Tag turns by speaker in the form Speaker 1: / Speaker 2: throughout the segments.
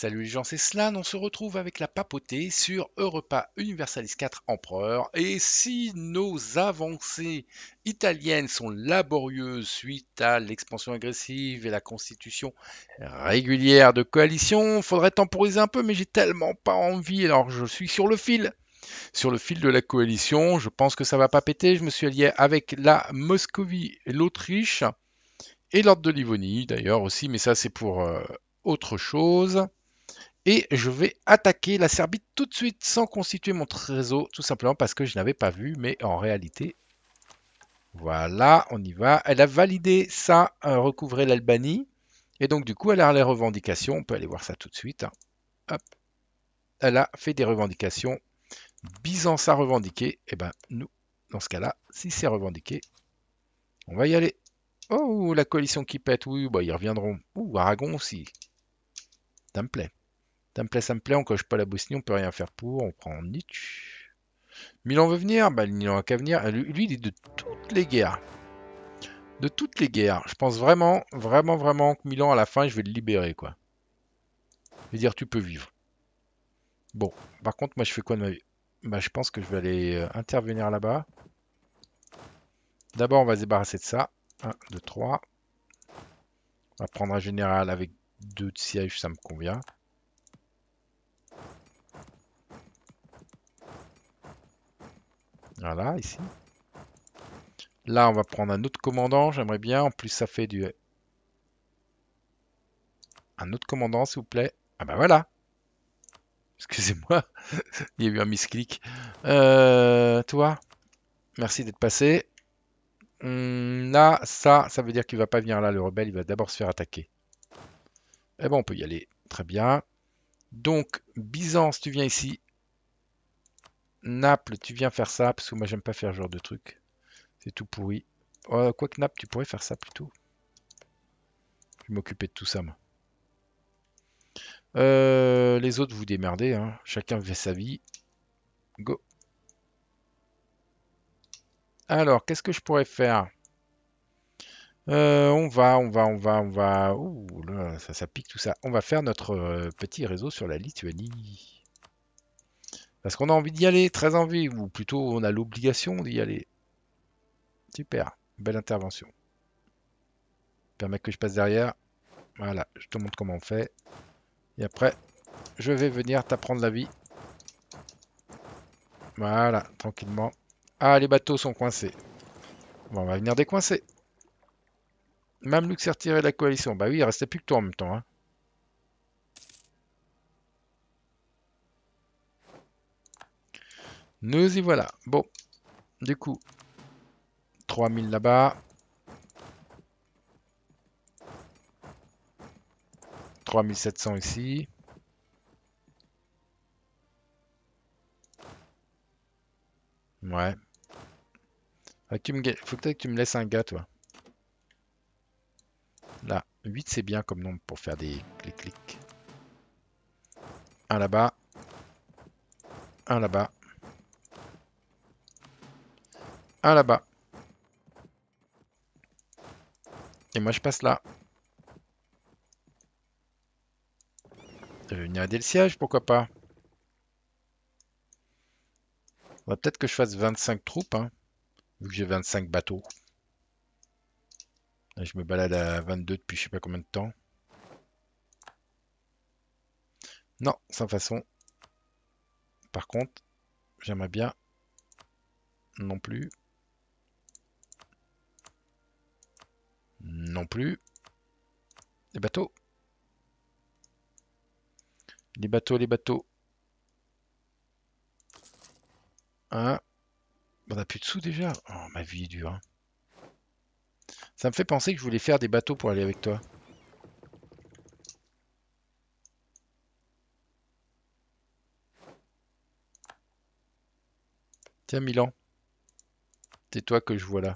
Speaker 1: Salut les gens, c'est Slan, on se retrouve avec la papauté sur Europa Universalis 4 Empereur. Et si nos avancées italiennes sont laborieuses suite à l'expansion agressive et la constitution régulière de coalition, faudrait temporiser un peu, mais j'ai tellement pas envie, alors je suis sur le fil. Sur le fil de la coalition, je pense que ça va pas péter, je me suis allié avec la Moscovie et l'Autriche, et l'Ordre de Livonie d'ailleurs aussi, mais ça c'est pour euh, autre chose. Et je vais attaquer la Serbie tout de suite sans constituer mon réseau, tout simplement parce que je n'avais pas vu, mais en réalité, voilà, on y va. Elle a validé ça, euh, recouvré l'Albanie. Et donc, du coup, elle a les revendications. On peut aller voir ça tout de suite. Hein. Elle a fait des revendications. Byzance a revendiqué. Et eh ben, nous, dans ce cas-là, si c'est revendiqué, on va y aller. Oh, la coalition qui pète. Oui, bah, ils reviendront. Ouh, Aragon aussi. Ça me plaît. Ça me plaît, on coche pas la Bosnie, on peut rien faire pour. On prend Nietzsche. Milan veut venir Bah, Milan a qu'à venir. Euh, lui, il est de toutes les guerres. De toutes les guerres. Je pense vraiment, vraiment, vraiment que Milan, à la fin, je vais le libérer, quoi. Je vais dire, tu peux vivre. Bon, par contre, moi, je fais quoi de ma vie Bah, je pense que je vais aller euh, intervenir là-bas. D'abord, on va se débarrasser de ça. 1, 2, 3. On va prendre un général avec deux de sièges, ça me convient. Voilà, ici. Là, on va prendre un autre commandant. J'aimerais bien. En plus, ça fait du... Un autre commandant, s'il vous plaît. Ah ben voilà. Excusez-moi. Il y a eu un misclic. Euh, toi, merci d'être passé. Hmm, là, ça, ça veut dire qu'il va pas venir là, le rebelle. Il va d'abord se faire attaquer. Eh bon on peut y aller. Très bien. Donc, Byzance, tu viens ici. Naples, tu viens faire ça, parce que moi j'aime pas faire ce genre de truc. C'est tout pourri. Oh, Quoique Naples, tu pourrais faire ça plutôt. Je vais m'occuper de tout ça, moi. Euh, les autres, vous démerdez. Hein. Chacun fait sa vie. Go. Alors, qu'est-ce que je pourrais faire euh, On va, on va, on va, on va... Ouh là, ça pique tout ça. On va faire notre euh, petit réseau sur la Lituanie. Parce qu'on a envie d'y aller, très envie, ou plutôt on a l'obligation d'y aller. Super, belle intervention. Permet que je passe derrière. Voilà, je te montre comment on fait. Et après, je vais venir t'apprendre la vie. Voilà, tranquillement. Ah, les bateaux sont coincés. Bon, on va venir décoincer. Mamluk s'est retiré de la coalition. Bah oui, il restait plus que toi en même temps. Hein. Nous y voilà. Bon, du coup, 3000 là-bas. 3700 ici. Ouais. Ah, Faut peut-être que tu me laisses un gars, toi. Là, 8 c'est bien comme nombre pour faire des clics-clics. Un là-bas. Un là-bas. là-bas. Et moi, je passe là. Je vais venir aider le siège, pourquoi pas. Bah, peut-être que je fasse 25 troupes, hein, vu que j'ai 25 bateaux. je me balade à 22 depuis je sais pas combien de temps. Non, sans façon. Par contre, j'aimerais bien non plus. Non plus. Les bateaux. Les bateaux, les bateaux. Hein On n'a plus de sous déjà Oh, ma vie est dure. Hein. Ça me fait penser que je voulais faire des bateaux pour aller avec toi. Tiens, Milan. C'est toi que je vois là.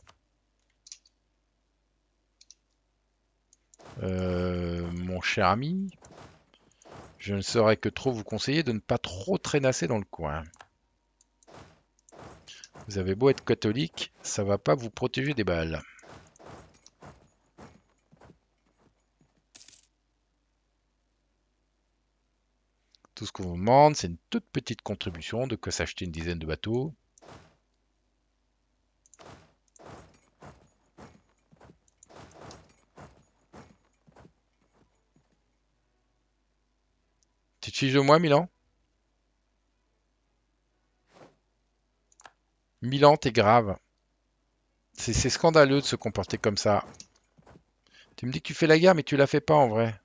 Speaker 1: Euh, mon cher ami, je ne saurais que trop vous conseiller de ne pas trop traînasser dans le coin. Vous avez beau être catholique, ça va pas vous protéger des balles. Tout ce qu'on vous demande, c'est une toute petite contribution de que s'acheter une dizaine de bateaux. je moi Milan. Milan, t'es grave. C'est scandaleux de se comporter comme ça. Tu me dis que tu fais la guerre, mais tu la fais pas en vrai.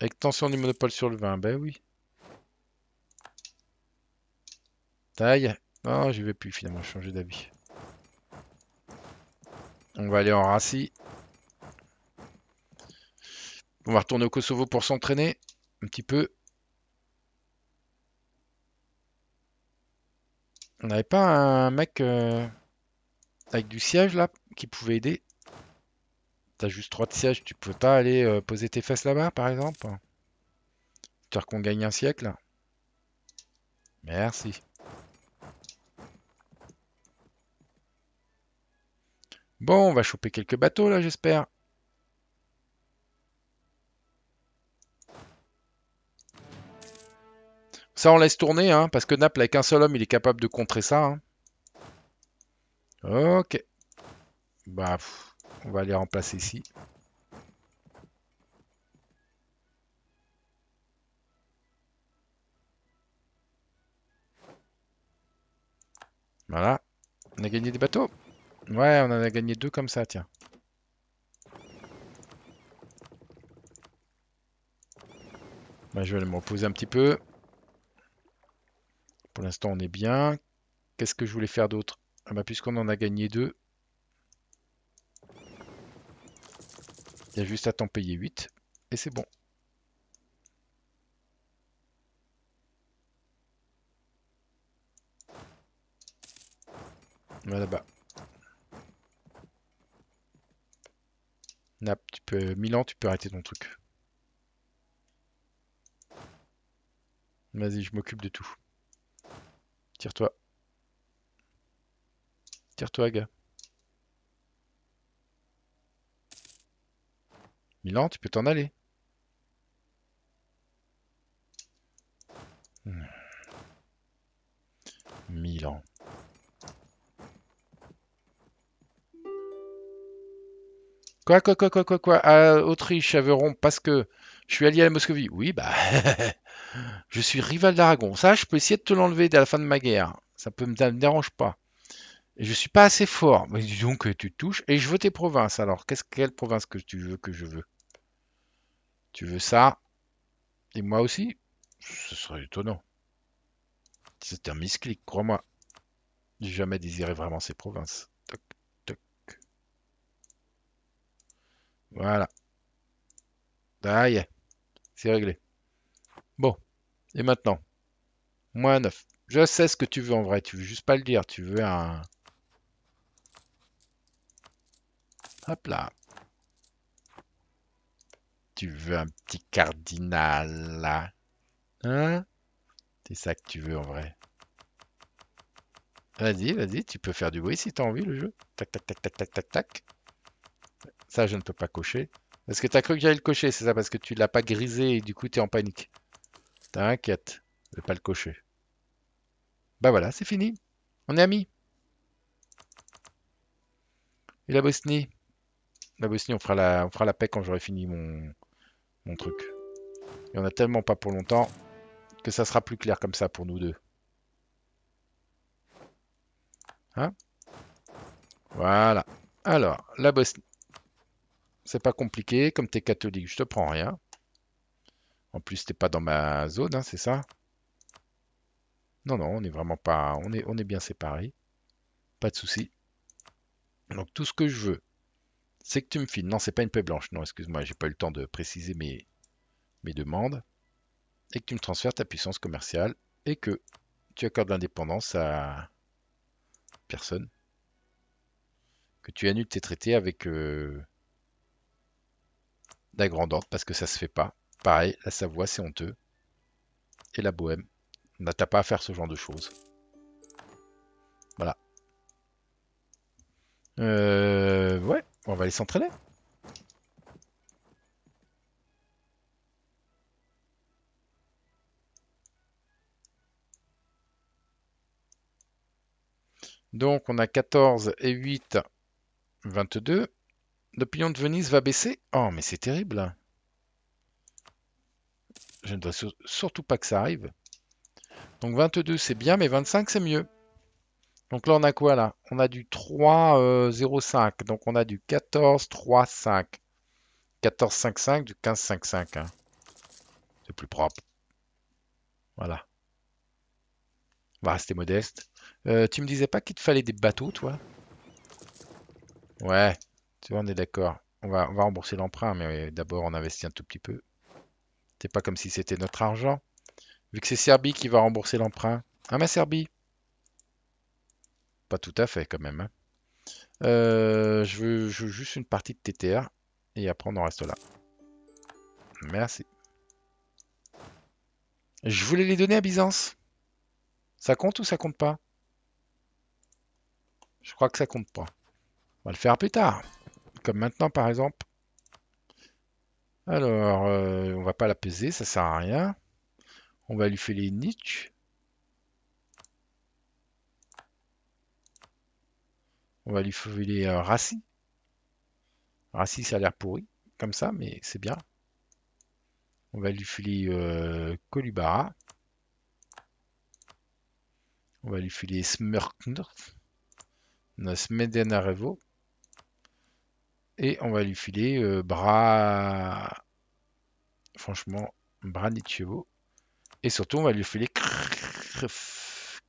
Speaker 1: Extension du monopole sur le vin, ben oui. Non, oh, ah, j'y vais plus finalement, changer d'avis. On va aller en Rassi. On va retourner au Kosovo pour s'entraîner un petit peu. On n'avait pas un mec euh, avec du siège là qui pouvait aider T'as juste trois de siège, tu peux pas aller euh, poser tes fesses là-bas par exemple dire qu'on gagne un siècle Merci. Bon, on va choper quelques bateaux là, j'espère. Ça, on laisse tourner, hein, parce que Naples, avec un seul homme, il est capable de contrer ça. Hein. Ok. Bah, on va les remplacer ici. Voilà. On a gagné des bateaux. Ouais, on en a gagné deux comme ça, tiens. Bah, je vais aller me reposer un petit peu. Pour l'instant, on est bien. Qu'est-ce que je voulais faire d'autre ah bah, Puisqu'on en a gagné deux, il y a juste à t'en payer 8 et c'est bon. Voilà bas Nap, tu peux... Milan, tu peux arrêter ton truc. Vas-y, je m'occupe de tout. Tire-toi. Tire-toi, gars. Milan, tu peux t'en aller. Hmm. Milan. Quoi, quoi, quoi, quoi, quoi, quoi à Autriche, Aveyron, parce que je suis allié à la Moscovie. Oui, bah, je suis rival d'Aragon. Ça, je peux essayer de te l'enlever dès la fin de ma guerre. Ça ne me, dérange pas. Et je suis pas assez fort. Mais dis donc, tu touches. Et je veux tes provinces. Alors, qu'est-ce quelle province que tu veux que je veux Tu veux ça Et moi aussi Ce serait étonnant. C'est un misclic, crois-moi. J'ai jamais désiré vraiment ces provinces. Voilà. Ça C'est réglé. Bon. Et maintenant Moins 9. Je sais ce que tu veux en vrai. Tu veux juste pas le dire. Tu veux un... Hop là. Tu veux un petit cardinal, là. Hein C'est ça que tu veux en vrai. Vas-y, vas-y, tu peux faire du bruit si t'as envie le jeu. Tac, tac, tac, tac, tac, tac, tac. Ça, je ne peux pas cocher. Parce que tu as cru que j'allais le cocher, c'est ça Parce que tu l'as pas grisé et du coup, tu es en panique. T'inquiète, je vais pas le cocher. Bah voilà, c'est fini. On est amis. Et la Bosnie La Bosnie, on fera la, on fera la paix quand j'aurai fini mon, mon truc. Et on a tellement pas pour longtemps que ça sera plus clair comme ça pour nous deux. Hein Voilà. Alors, la Bosnie c'est pas compliqué. Comme tu es catholique, je te prends rien. En plus, t'es pas dans ma zone, hein, c'est ça Non, non, on est vraiment pas... On est, on est bien séparés. Pas de souci. Donc, tout ce que je veux, c'est que tu me files... Non, c'est pas une paix blanche. Non, excuse-moi, j'ai pas eu le temps de préciser mes, mes demandes. Et que tu me transfères ta puissance commerciale. Et que tu accordes l'indépendance à personne. Que tu annules tes traités avec... Euh, d'Agrandante parce que ça se fait pas. Pareil, la Savoie, c'est honteux. Et la Bohème. n'a bah, pas à faire ce genre de choses. Voilà. Euh, ouais, on va aller s'entraîner. Donc on a 14 et 8, 22. Le pignon de Venise va baisser Oh, mais c'est terrible Je ne dois surtout pas que ça arrive. Donc 22, c'est bien, mais 25, c'est mieux. Donc là, on a quoi là On a du 3, 0, 5. Donc on a du 14, 3, 5. 14, 5, 5, du 15, 5, 5. Hein. C'est plus propre. Voilà. On va rester modeste. Euh, tu me disais pas qu'il te fallait des bateaux, toi Ouais, on est d'accord. On va, rembourser l'emprunt, mais euh, d'abord on investit un tout petit peu. C'est pas comme si c'était notre argent. Vu que c'est Serbie qui va rembourser l'emprunt. Ah ma Serbie Pas tout à fait quand même. Hein. Euh, je, veux, je, veux, juste une partie de TTR. Et après on en reste là. Merci. Je voulais les donner à Byzance. Ça compte ou ça compte pas Je crois que ça compte pas. On va le faire plus tard comme maintenant par exemple. Alors, euh, on va pas l'apaiser, ça sert à rien. On va lui filer les On va lui filer les euh, racis. ça a l'air pourri, comme ça, mais c'est bien. On va lui filer euh, Colubara. On va lui filer Smurknurf. Smedenarevo. Et on va lui filer euh, bras. Franchement, bras chevaux Et surtout, on va lui filer crf,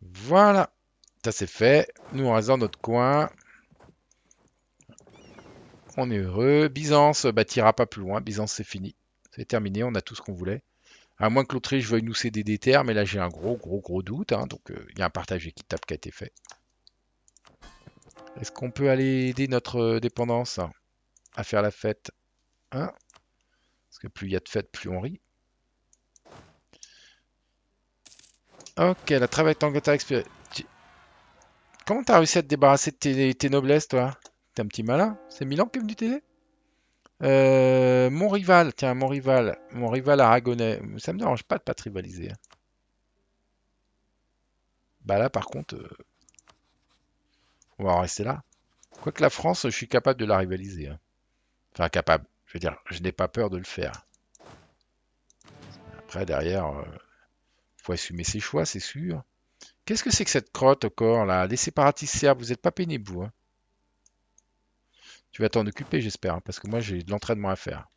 Speaker 1: Voilà. Ça c'est fait. Nous on reste dans notre coin. On est heureux. Byzance bâtira bah, pas plus loin. Byzance c'est fini. C'est terminé. On a tout ce qu'on voulait. À moins que l'Autriche veuille nous céder des terres, mais là j'ai un gros, gros, gros doute. Hein. donc euh, il y a un partage équitable qui a été fait. Est-ce qu'on peut aller aider notre euh, dépendance à faire la fête hein? Parce que plus il y a de fêtes, plus on rit. Ok, la travail Tangata Comment t'as réussi à te débarrasser de tes, tes noblesses, toi T'es un petit malin C'est Milan qui est venu t'aider euh, mon rival, tiens, mon rival, mon rival aragonais. Ça me dérange pas de pas rivaliser. Hein. Bah là, par contre, euh, on va en rester là. Quoique la France, je suis capable de la rivaliser. Hein. Enfin, capable. Je veux dire, je n'ai pas peur de le faire. Après, derrière, il euh, faut assumer ses choix, c'est sûr. Qu'est-ce que c'est que cette crotte encore, là Les séparatistes serbes, vous n'êtes pas pénibles, vous. Hein? Tu vas t'en occuper, j'espère, hein, parce que moi, j'ai de l'entraînement à faire.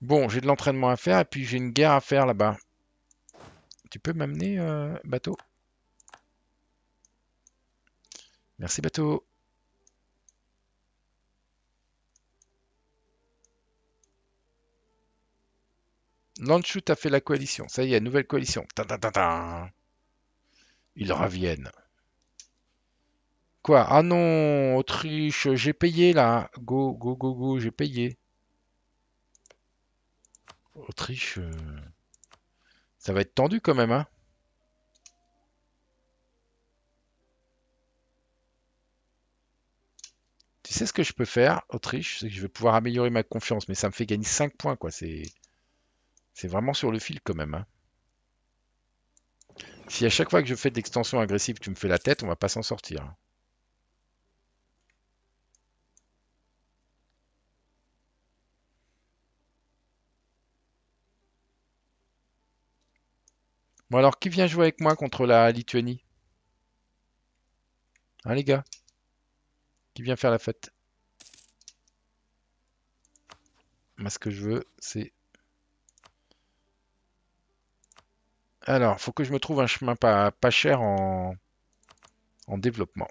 Speaker 1: Bon, j'ai de l'entraînement à faire, et puis j'ai une guerre à faire là-bas. Tu peux m'amener, euh, bateau Merci, bateau. Landshut a fait la coalition. Ça y est, nouvelle coalition. Ils reviennent. Ah non, Autriche, j'ai payé là. Go, go, go, go, j'ai payé. Autriche, euh, ça va être tendu quand même, hein. Tu sais ce que je peux faire, Autriche, c'est que je vais pouvoir améliorer ma confiance, mais ça me fait gagner 5 points, quoi. C'est vraiment sur le fil quand même. Hein. Si à chaque fois que je fais de l'extension agressive, tu me fais la tête, on va pas s'en sortir. Bon alors, qui vient jouer avec moi contre la Lituanie Hein les gars Qui vient faire la fête Moi ce que je veux, c'est... Alors, faut que je me trouve un chemin pas, pas cher en, en développement.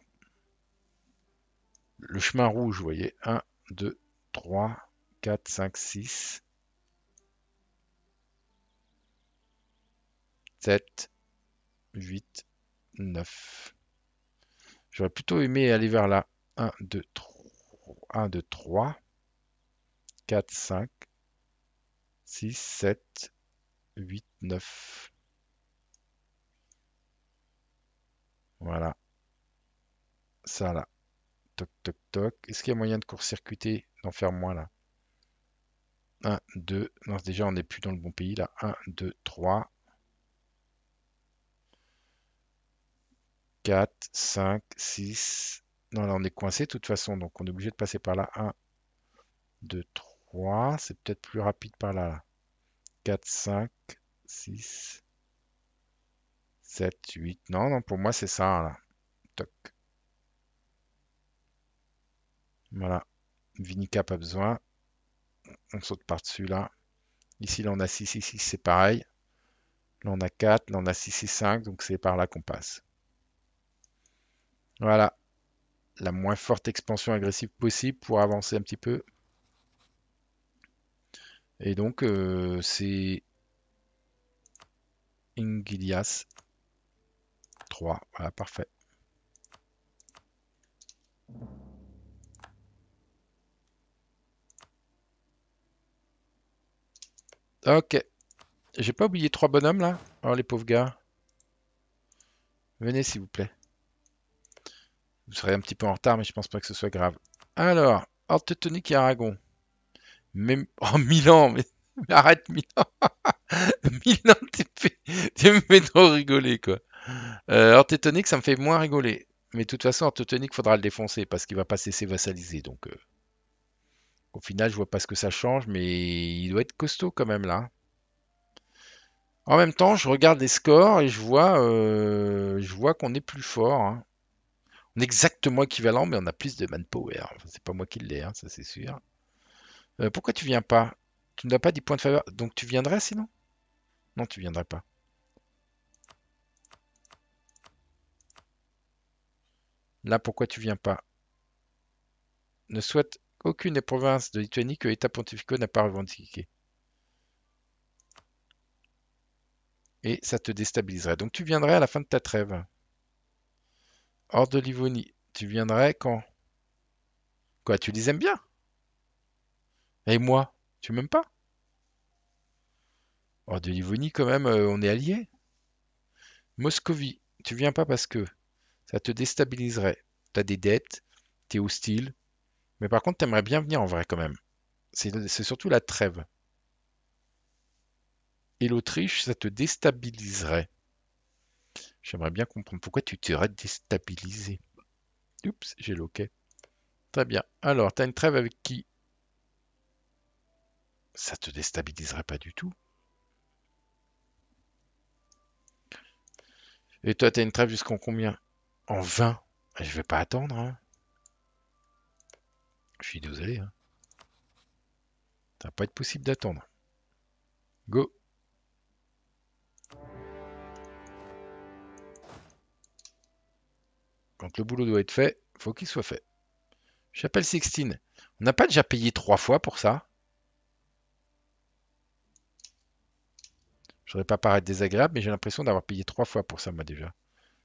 Speaker 1: Le chemin rouge, vous voyez. 1, 2, 3, 4, 5, 6. 7, 8, 9. J'aurais plutôt aimé aller vers là. 1, 2, 3, 1, 2, 3, 4, 5, 6, 7, 8, 9. Voilà. Ça là. Toc, toc, toc. Est-ce qu'il y a moyen de court-circuiter, d'en faire moins là 1, 2, non déjà on n'est plus dans le bon pays là, 1, 2, 3, 4, 5, 6. Non, là, on est coincé de toute façon, donc on est obligé de passer par là. 1, 2, 3. C'est peut-être plus rapide par là. 4, 5, 6, 7, 8. Non, non, pour moi, c'est ça, là. Toc. Voilà. Vinica, pas besoin. On saute par-dessus, là. Ici, là, on a 6, 6, 6, c'est pareil. Là, on a 4. Là, on a 6, 6, 5. Donc, c'est par là qu'on passe. Voilà. La moins forte expansion agressive possible pour avancer un petit peu. Et donc, euh, c'est Ingilias 3. Voilà, parfait. Ok. J'ai pas oublié trois bonhommes là Oh les pauvres gars. Venez s'il vous plaît. Vous serez un petit peu en retard, mais je pense pas que ce soit grave. Alors, Horde et Aragon. Même... Oh, Milan, mais, arrête Milan. Milan, tu me trop rigoler, quoi. Euh, ça me fait moins rigoler. Mais de toute façon, Horde il faudra le défoncer parce qu'il va pas cesser vassaliser. Donc, euh. au final, je vois pas ce que ça change, mais il doit être costaud quand même, là. En même temps, je regarde les scores et je vois, euh, je vois qu'on est plus fort. Hein exactement équivalent, mais on a plus de manpower. c'est pas moi qui l'ai, hein, ça c'est sûr. Euh, pourquoi tu viens pas Tu n'as pas 10 points de faveur. Donc tu viendrais sinon Non, tu viendrais pas. Là, pourquoi tu viens pas Ne souhaite aucune des provinces de Lituanie que l'État pontificaux n'a pas revendiqué. Et ça te déstabiliserait. Donc tu viendrais à la fin de ta trêve. Hors de Livonie, tu viendrais quand Quoi, tu les aimes bien Et moi, tu m'aimes pas Hors de Livonie, quand même, euh, on est alliés. Moscovie, tu viens pas parce que ça te déstabiliserait. T'as des dettes, t'es hostile. Mais par contre, t'aimerais bien venir en vrai quand même. C'est surtout la trêve. Et l'Autriche, ça te déstabiliserait. J'aimerais bien comprendre pourquoi tu t'aurais déstabilisé. Oups, j'ai loqué. Très bien. Alors, tu as une trêve avec qui Ça te déstabiliserait pas du tout. Et toi, tu as une trêve jusqu'en combien En 20. Ah, je vais pas attendre. Hein. Je suis désolé. Hein. Ça va pas être possible d'attendre. Go le boulot doit être fait, faut qu'il soit fait. J'appelle Sixtine. On n'a pas déjà payé trois fois pour ça Je voudrais pas paraître désagréable, mais j'ai l'impression d'avoir payé trois fois pour ça, moi, déjà.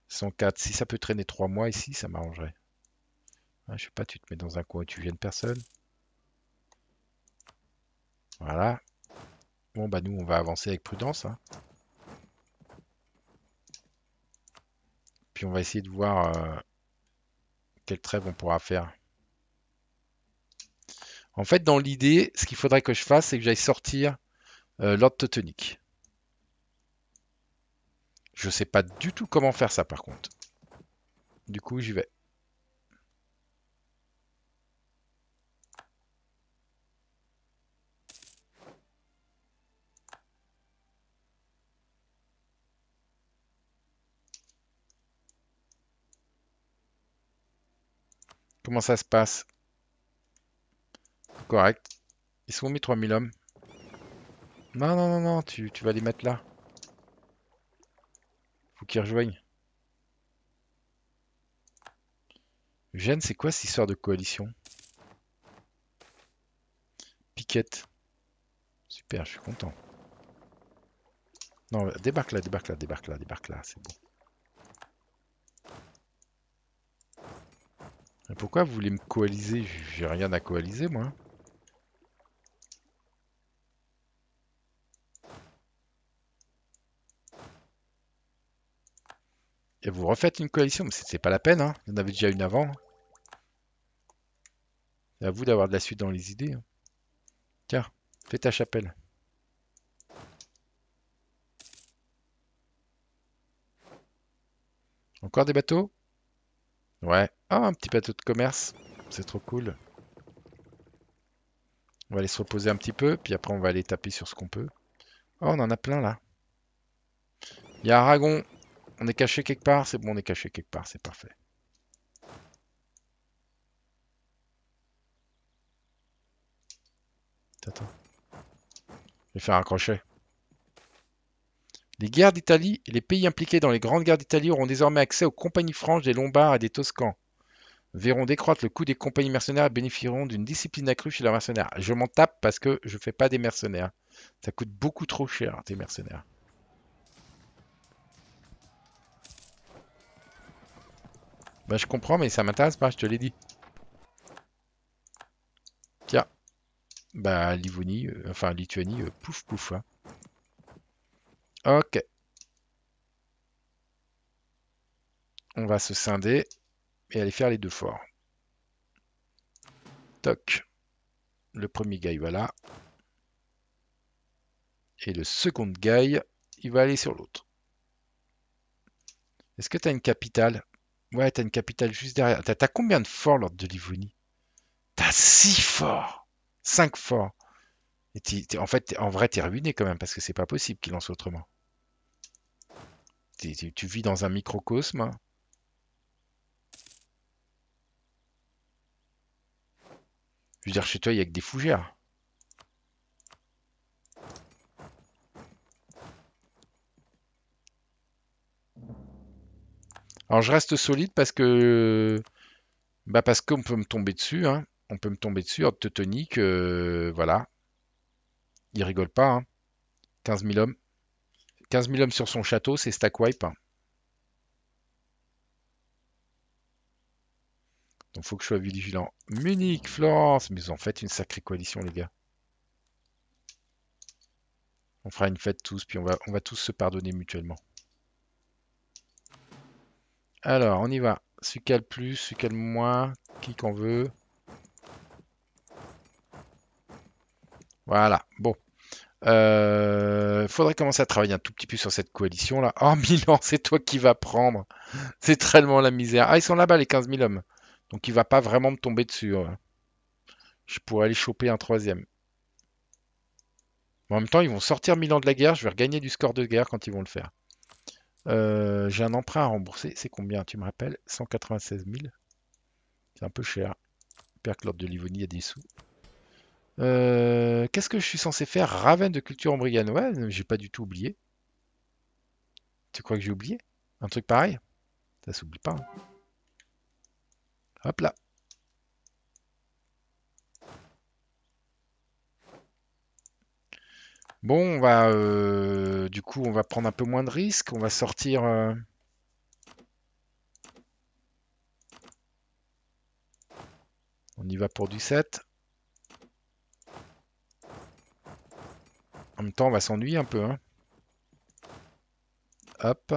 Speaker 1: 104. Si ça peut traîner trois mois ici, ça m'arrangerait. Je ah, je sais pas, tu te mets dans un coin et tu de personne. Voilà. Bon, bah nous, on va avancer avec prudence. Hein. Puis on va essayer de voir... Euh, quelle trêve on pourra faire. En fait, dans l'idée, ce qu'il faudrait que je fasse, c'est que j'aille sortir euh, l'ordre teutonique. Je sais pas du tout comment faire ça, par contre. Du coup, j'y vais. Comment ça se passe Correct. Ils sont mis 3000 hommes Non, non, non, non, tu, tu vas les mettre là. Faut qu'ils rejoignent. Jeanne, c'est quoi cette histoire de coalition Piquette. Super, je suis content. Non, débarque là, débarque là, débarque là, débarque là, c'est bon. pourquoi vous voulez me coaliser J'ai rien à coaliser, moi. Et vous refaites une coalition, mais c'est pas la peine, hein. il y en avait déjà une avant. C'est à vous d'avoir de la suite dans les idées. Hein. Tiens, fais ta chapelle. Encore des bateaux Ouais. oh un petit bateau de commerce. C'est trop cool. On va aller se reposer un petit peu, puis après on va aller taper sur ce qu'on peut. Oh, on en a plein là. Il y a un On est caché quelque part. C'est bon, on est caché quelque part. C'est parfait. Attends. Je vais faire un crochet. Les guerres d'Italie et les pays impliqués dans les grandes guerres d'Italie auront désormais accès aux compagnies franches des Lombards et des Toscans, verront décroître le coût des compagnies mercenaires et bénéficieront d'une discipline accrue chez leurs mercenaires. Je m'en tape parce que je fais pas des mercenaires. Ça coûte beaucoup trop cher, des mercenaires. Bah, je comprends, mais ça m'intéresse pas, je te l'ai dit. Tiens. Bah Livonie, euh, enfin Lituanie, euh, pouf pouf. Hein. Ok. On va se scinder et aller faire les deux forts. Toc. Le premier guy va là. Et le second guy, il va aller sur l'autre. Est-ce que tu as une capitale Ouais, t'as une capitale juste derrière. T'as combien de forts, l'ordre de Livonie as 6 forts 5 forts en fait, en vrai, t'es ruiné quand même parce que c'est pas possible qu'il en soit autrement. tu vis dans un microcosme. Je veux dire, chez toi, il y a que des fougères. Alors je reste solide parce que bah parce qu'on peut me tomber dessus, hein. On peut me tomber dessus, te euh, voilà. Il rigole pas. Hein. 15 000 hommes. 15 000 hommes sur son château, c'est wipe Donc faut que je sois vigilant. Munich, Florence, mais en fait une sacrée coalition les gars. On fera une fête tous, puis on va, on va tous se pardonner mutuellement. Alors, on y va. Sucal plus, sucal moins, qui qu'on veut. Voilà, bon. Il euh, faudrait commencer à travailler un tout petit peu sur cette coalition là. Oh Milan, c'est toi qui vas prendre. C'est tellement la misère. Ah, ils sont là-bas les 15 000 hommes. Donc il va pas vraiment me tomber dessus. Hein. Je pourrais aller choper un troisième. en même temps, ils vont sortir Milan de la guerre. Je vais regagner du score de guerre quand ils vont le faire. Euh, j'ai un emprunt à rembourser. C'est combien Tu me rappelles 196 000. C'est un peu cher. J'espère que l'ordre de Livonie a des sous. Euh, qu'est-ce que je suis censé faire Raven de culture en Ouais, J'ai pas du tout oublié. Tu crois que j'ai oublié Un truc pareil Ça s'oublie pas. Hein. Hop là. Bon, on va euh, du coup, on va prendre un peu moins de risques. On va sortir. Euh, on y va pour du 7. En même temps, on va s'ennuyer un peu. Hein. Hop.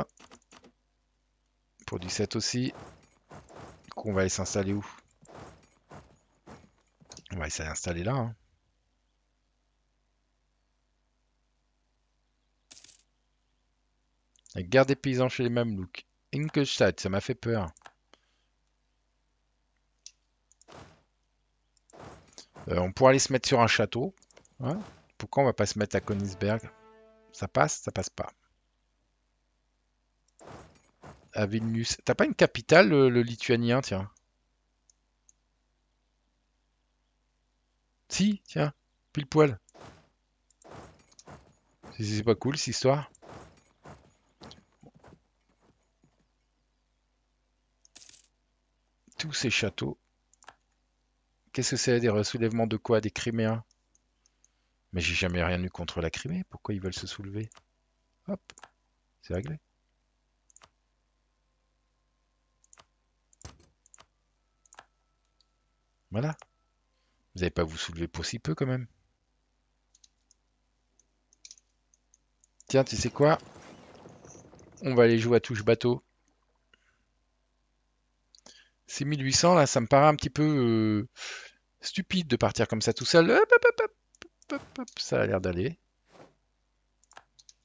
Speaker 1: Pour du set aussi. qu'on va aller s'installer où On va essayer s'installer là. Hein. La des paysans chez les Mamelouks. Inkelstadt ça m'a fait peur. Euh, on pourrait aller se mettre sur un château. Hein pourquoi on va pas se mettre à Konigsberg Ça passe, ça passe pas. À Vilnius. T'as pas une capitale, le, lituanien, tiens Si, tiens, pile poil. C'est pas cool, cette histoire. Tous ces châteaux. Qu'est-ce que c'est Des soulèvements de quoi Des Criméens mais j'ai jamais rien eu contre la Crimée. Pourquoi ils veulent se soulever Hop, c'est réglé. Voilà. Vous n'allez pas vous soulever pour si peu quand même. Tiens, tu sais quoi On va aller jouer à touche bateau. C'est 1800 là, ça me paraît un petit peu euh, stupide de partir comme ça tout seul hop, ça a l'air d'aller.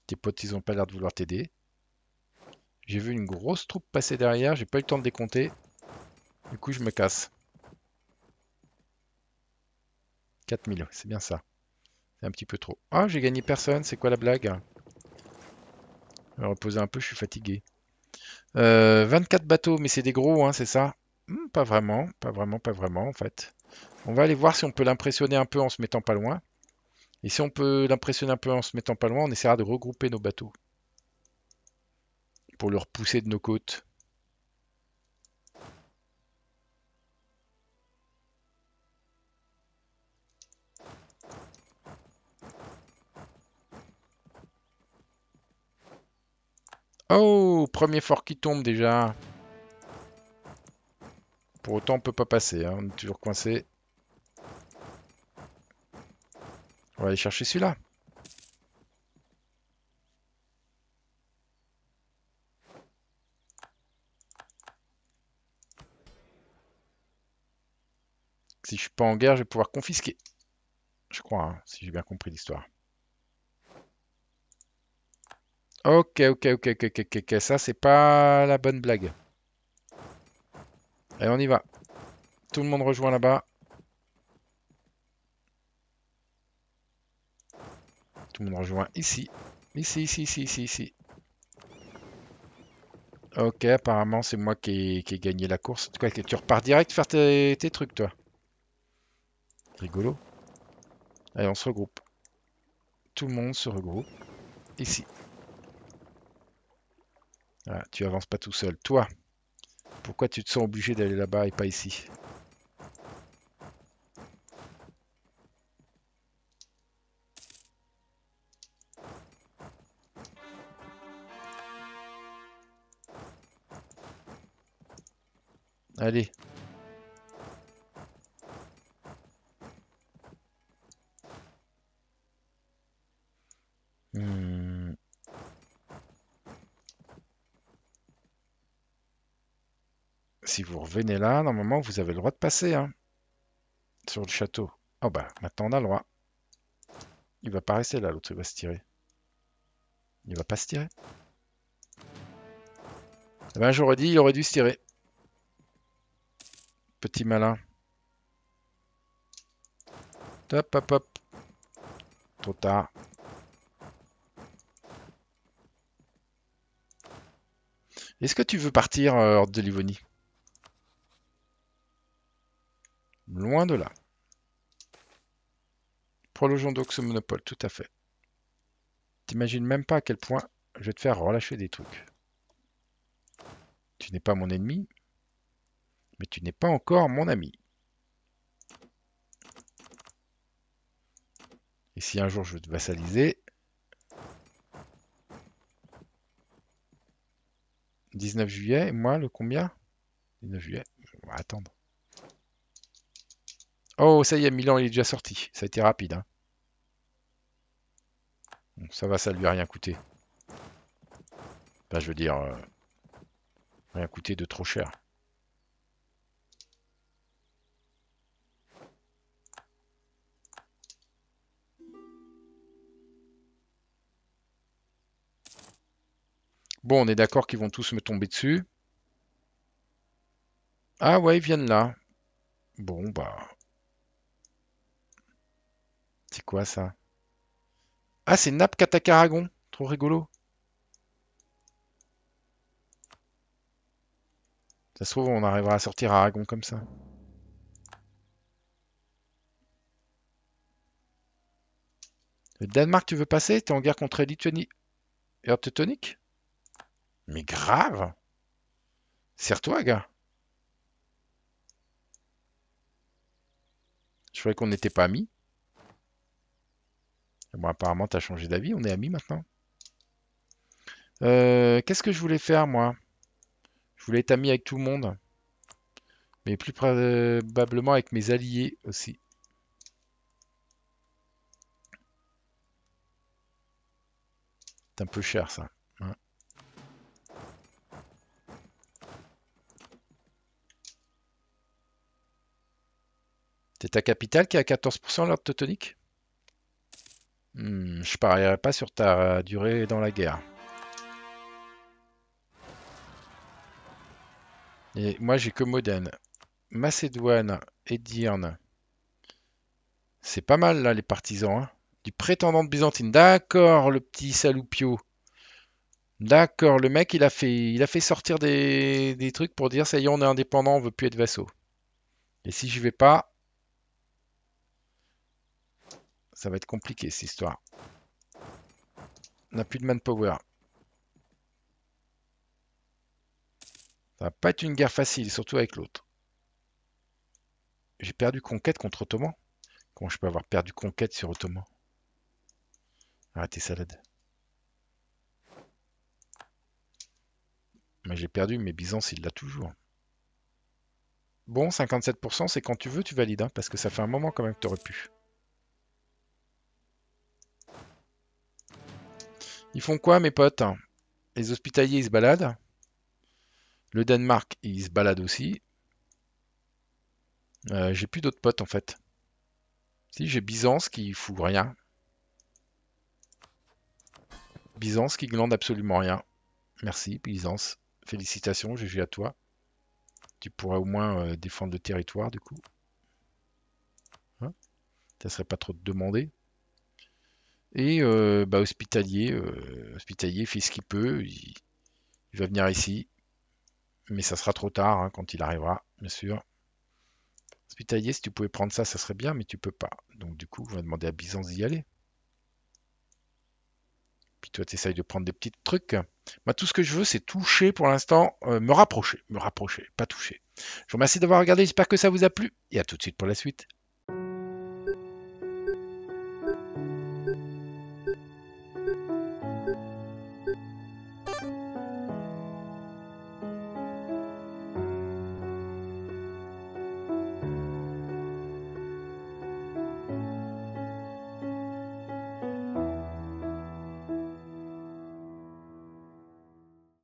Speaker 1: Tes potes, ils ont pas l'air de vouloir t'aider. J'ai vu une grosse troupe passer derrière, j'ai pas eu le temps de décompter. Du coup, je me casse. 4000, c'est bien ça. C'est un petit peu trop. Ah, j'ai gagné personne, c'est quoi la blague Je vais reposer un peu, je suis fatigué. 24 euh, bateaux, mais c'est des gros, hein, c'est ça hmm, Pas vraiment, pas vraiment, pas vraiment en fait. On va aller voir si on peut l'impressionner un peu en se mettant pas loin. Et si on peut l'impressionner un peu en se mettant pas loin, on essaiera de regrouper nos bateaux. Pour le repousser de nos côtes. Oh, premier fort qui tombe déjà. Pour autant, on peut pas passer. Hein. On est toujours coincé. On va aller chercher celui-là. Si je suis pas en guerre, je vais pouvoir confisquer. Je crois, hein, si j'ai bien compris l'histoire. Ok, ok, ok, ok, ok, ok. Ça, c'est pas la bonne blague. Allez, on y va. Tout le monde rejoint là-bas. tout le monde rejoint ici. Ici, ici, ici, ici, ici. Ok, apparemment c'est moi qui ai, gagné la course. En tout cas, tu repars direct faire tes, trucs, toi. Rigolo. Allez, on se regroupe. Tout le monde se regroupe. Ici. tu avances pas tout seul. Toi, pourquoi tu te sens obligé d'aller là-bas et pas ici Allez. Hmm. Si vous revenez là, normalement, vous avez le droit de passer. Hein, sur le château. Oh bah, maintenant on a le droit. Il va pas rester là, l'autre, il va se tirer. Il va pas se tirer. Eh ben, j'aurais dit, il aurait dû se tirer petit malin. Top, hop, hop. Trop tard. Est-ce que tu veux partir euh, hors de Livonie Loin de là. Prolongeons donc ce monopole, tout à fait. T'imagines même pas à quel point je vais te faire relâcher des trucs. Tu n'es pas mon ennemi, mais tu n'es pas encore mon ami. Et si un jour je te vassaliser... 19 juillet, moi le combien 19 juillet, on va attendre. Oh, ça y est, Milan, il est déjà sorti. Ça a été rapide. Hein. ça va, ça lui a rien coûté. je veux dire, euh, rien coûté de trop cher. Bon, on est d'accord qu'ils vont tous me tomber dessus. Ah ouais, ils viennent là. Bon, bah... C'est quoi ça Ah, c'est Nap aragon Trop rigolo. Ça se trouve, on arrivera à sortir Aragon comme ça. Le Danemark, tu veux passer T'es en guerre contre la Lituanie et Teutonique mais grave Serre-toi, gars Je croyais qu'on n'était pas amis. Bon, apparemment, as changé d'avis. On est amis maintenant. Euh, qu'est-ce que je voulais faire, moi Je voulais être ami avec tout le monde. Mais plus probablement avec mes alliés aussi. C'est un peu cher, ça. C'est ta capitale qui est à 14% l'ordre teutonique Je parierai pas sur ta durée dans la guerre. Et moi j'ai que Modène. Macédoine et Dirne. C'est pas mal là les partisans. Hein. du prétendant de Byzantine. D'accord le petit Saloupio. D'accord, le mec il a fait, il a fait sortir des, trucs pour dire ça y est on est indépendant, on veut plus être vassaux. Et si je vais pas, ça va être compliqué, cette histoire. On n'a plus de manpower. Ça va pas être une guerre facile, surtout avec l'autre. J'ai perdu conquête contre Ottoman. Comment je peux avoir perdu conquête sur Ottoman Arrêtez salade. Mais j'ai perdu, mais Byzance, il l'a toujours. Bon, 57%, c'est quand tu veux, tu valides, hein, parce que ça fait un moment quand même que tu aurais pu. Ils font quoi, mes potes Les hospitaliers, ils se baladent. Le Danemark, ils se baladent aussi. Euh, j'ai plus d'autres potes, en fait. Si, j'ai Byzance qui fout rien. Byzance qui glande absolument rien. Merci, Byzance. Félicitations, GG à toi. Tu pourrais au moins euh, défendre le territoire, du coup. Hein Ça serait pas trop de demander. Et euh, bah, hospitalier, euh, hospitalier fait ce qu'il peut. Il, va venir ici. Mais ça sera trop tard hein, quand il arrivera, bien sûr. Hospitalier, si tu pouvais prendre ça, ça serait bien, mais tu peux pas. Donc du coup, on va demander à Byzance d'y aller. Puis toi, tu essayes de prendre des petits trucs. Bah, tout ce que je veux, c'est toucher pour l'instant, euh, me rapprocher, me rapprocher, pas toucher. Je vous remercie d'avoir regardé, j'espère que ça vous a plu, et à tout de suite pour la suite.